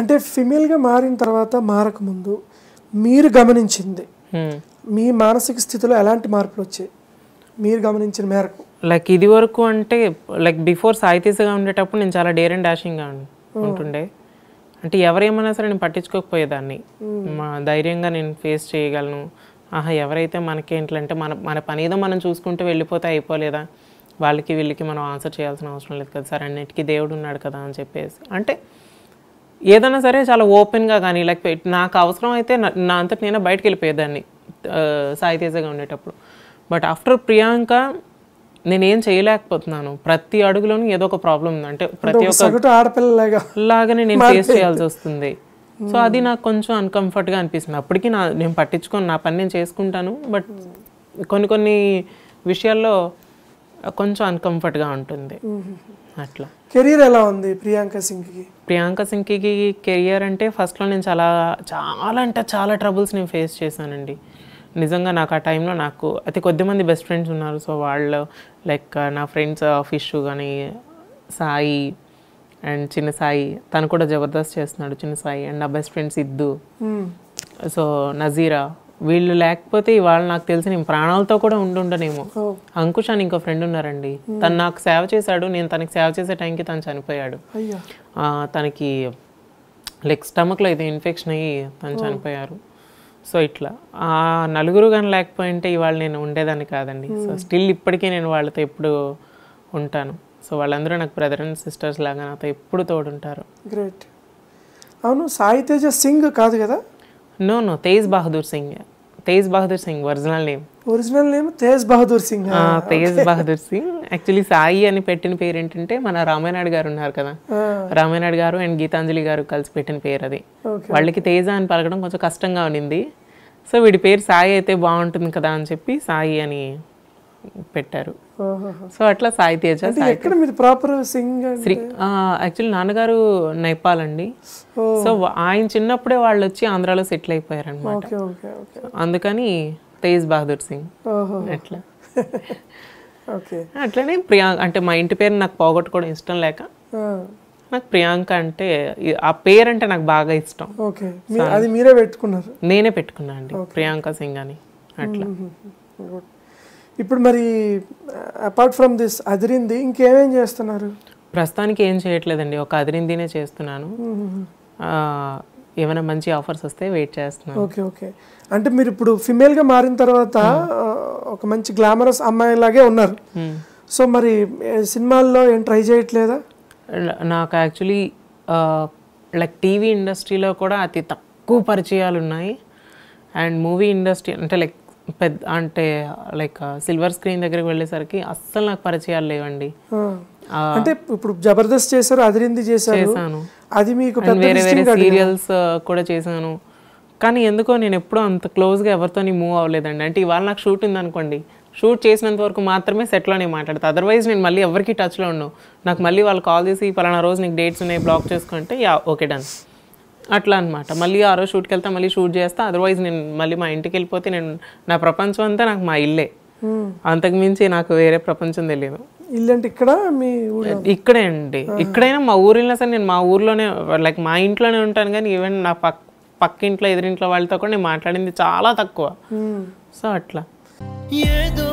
అంటే ఫిమేల్గా మారిన తర్వాత మారకముందు మీరు గమనించింది మీ మానసిక స్థితిలో ఎలాంటి మార్పులు వచ్చాయి మీరు గమనించిన మేరకు లైక్ ఇది వరకు అంటే లైక్ బిఫోర్ సాయితీసగా ఉండేటప్పుడు నేను చాలా డేర్ అండ్ డాషింగ్గా ఉంటుండే అంటే ఎవరేమన్నా సరే నేను పట్టించుకోకపోయేదాన్ని మా ధైర్యంగా నేను ఫేస్ చేయగలను ఆహా ఎవరైతే మనకేంట్లంటే మన మన పని ఏదో మనం చూసుకుంటూ వెళ్ళిపోతే అయిపోలేదా వాళ్ళకి వీళ్ళకి మనం ఆన్సర్ చేయాల్సిన అవసరం లేదు కదా సార్ అన్నిటికీ దేవుడు ఉన్నాడు కదా అని చెప్పేసి అంటే ఏదైనా సరే చాలా ఓపెన్గా కానీ లేకపోతే నాకు అవసరం అయితే నా అంతటి నేను బయటకు వెళ్ళిపోయేదాన్ని సాయి తేజగా ఉండేటప్పుడు బట్ ఆఫ్టర్ ప్రియాంక నేనేం చేయలేకపోతున్నాను ప్రతి అడుగులోనూ ఏదో ఒక ప్రాబ్లం ఉంది అంటే ప్రతి ఒక్క లాగానే నేను ఫేస్ చేయాల్సి వస్తుంది సో hmm. అది నాకు కొంచెం అన్కంఫర్ట్గా అనిపిస్తుంది అప్పటికి నా నేను పట్టించుకొని నా పని నేను చేసుకుంటాను బట్ కొన్ని కొన్ని విషయాల్లో కొంచెం అన్కంఫర్ట్గా ఉంటుంది అట్లా కెరీర్ ఎలా ఉంది ప్రియాంక సింగ్కి ప్రియాంక సింగ్కి కెరియర్ అంటే ఫస్ట్లో నేను చాలా చాలా అంటే చాలా ట్రబుల్స్ నేను ఫేస్ చేశానండి నిజంగా నాకు ఆ టైంలో నాకు అతి మంది బెస్ట్ ఫ్రెండ్స్ ఉన్నారు సో వాళ్ళు లైక్ నా ఫ్రెండ్స్ ఆఫీస్ కానీ సాయి అండ్ చిన్న సాయి తను కూడా జబర్దస్త్ చేస్తున్నాడు చిన్న సాయి అండ్ నా best friend Siddhu so hmm. Nazeera వీళ్ళు లేకపోతే ఇవాళ నాకు తెలిసి నేను ప్రాణాలతో కూడా ఉండుండనేమో అంకుష్ అని ఇంకో ఫ్రెండ్ ఉన్నారండి తను నాకు సేవ చేశాడు నేను తనకి సేవ చేసే టైంకి తను చనిపోయాడు తనకి లెగ్ స్టమక్లో అయితే ఇన్ఫెక్షన్ అయ్యి తను చనిపోయారు సో ఇట్లా ఆ నలుగురు కానీ లేకపోయింటే ఇవాళ నేను ఉండేదాన్ని కాదండి సో స్టిల్ ఇప్పటికీ నేను వాళ్ళతో ఎప్పుడు ఉంటాను సో వాళ్ళందరూ నాకు బ్రదర్ అండ్ సిస్టర్స్ లాగా నాతో ఎప్పుడు తోడుంటారు గ్రేట్ అవును సాయి తేజ సింగ్ కాదు కదా no no Tej Bahadur Singh Tej Bahadur Singh original name original name Tej Bahadur Singh Tej Bahadur Singh actually Sai అని పెట్టిన పేరు ఏంటంటే మన రామానాయుడు గారు ఉన్నారు కదా రామానాయుడు గారు అండ్ గీతాంజలి గారు కలిసి పెట్టిన పేరు అది వాళ్ళకి తేజ అని పలకడం కొంచెం కష్టంగా ఉన్నింది సో వీడి పేరు సాయి అయితే బాగుంటుంది కదా అని చెప్పి సాయి అని పెట్టారు సో అట్లా సాయి తేజ ప్రాపర్ సింగ్ యాక్చువల్లీ నాన్నగారు నేపాల్ అండి సో ఆయన చిన్నప్పుడే వాళ్ళు వచ్చి ఆంధ్రాలో సెటిల్ అయిపోయారు అనమాట అందుకని తేజ్ బహదూర్ సింగ్ అట్లా అట్లనే ప్రియాంక అంటే మా ఇంటి పేరు నాకు పోగొట్టుకోవడం ఇష్టం లేక నాకు ప్రియాంక అంటే ఆ పేరు అంటే నాకు బాగా ఇష్టం అది మీరే పెట్టుకున్నారు నేనే పెట్టుకున్నా అండి ప్రియాంక సింగ్ అని అట్లా ఇప్పుడు మరి అపార్ట్ ఫ్రమ్ దిస్ అదిరింది ఇంకేమేం చేస్తున్నారు ప్రస్తుతానికి ఏం చేయట్లేదండి ఒక అదిరిందినే చేస్తున్నాను ఏమైనా మంచి ఆఫర్స్ వస్తే వెయిట్ చేస్తున్నాను ఓకే ఓకే అంటే మీరు ఇప్పుడు ఫిమేల్గా మారిన తర్వాత ఒక మంచి గ్లామరస్ అమ్మాయిలాగే ఉన్నారు సో మరి సినిమాల్లో ఏం ట్రై చేయట్లేదా నాకు యాక్చువల్లీ లైక్ టీవీ ఇండస్ట్రీలో కూడా అతి తక్కువ పరిచయాలు ఉన్నాయి అండ్ మూవీ ఇండస్ట్రీ అంటే లైక్ పెద్ద అంటే లైక్ సిల్వర్ స్క్రీన్ దగ్గరికి వెళ్ళేసరికి అస్సలు నాకు పరిచయాలు లేవండి అంటే ఇప్పుడు జబర్దస్త్ చేశారు అదిరింది చేశాను అది మీకు వేరే వేరే సీరియల్స్ కూడా చేశాను కానీ ఎందుకో నేను ఎప్పుడూ అంత క్లోజ్గా ఎవరితో మూవ్ అవ్వలేదండి అంటే ఇవాళ నాకు షూట్ ఉందనుకోండి షూట్ చేసినంత వరకు మాత్రమే సెట్లో నేను మాట్లాడతా అదర్వైజ్ నేను మళ్ళీ ఎవరికి టచ్లో ఉండవు నాకు మళ్ళీ వాళ్ళు కాల్ చేసి పలానా రోజు నీకు డేట్స్ ఉన్నాయి బ్లాక్ చేసుకుంటే యా ఓకే డన్ అట్లా అనమాట మళ్ళీ ఆరో షూట్కి వెళ్తా మళ్ళీ షూట్ చేస్తా అదర్వైజ్ నేను మళ్ళీ మా ఇంటికి వెళ్ళిపోతే నేను నా ప్రపంచం అంతా నాకు మా ఇల్లే అంతకుమించి నాకు వేరే ప్రపంచం తెలియదు ఇల్లంటే ఇక్కడ మీ ఇక్కడే అండి ఇక్కడైనా మా ఊరిలో సరే నేను మా ఊర్లోనే లైక్ మా ఇంట్లోనే ఉంటాను కానీ ఈవెన్ నా పక్క పక్కింట్లో ఎదురింట్లో వాళ్ళతో కూడా నేను మాట్లాడింది చాలా తక్కువ సో అట్లా ఏదో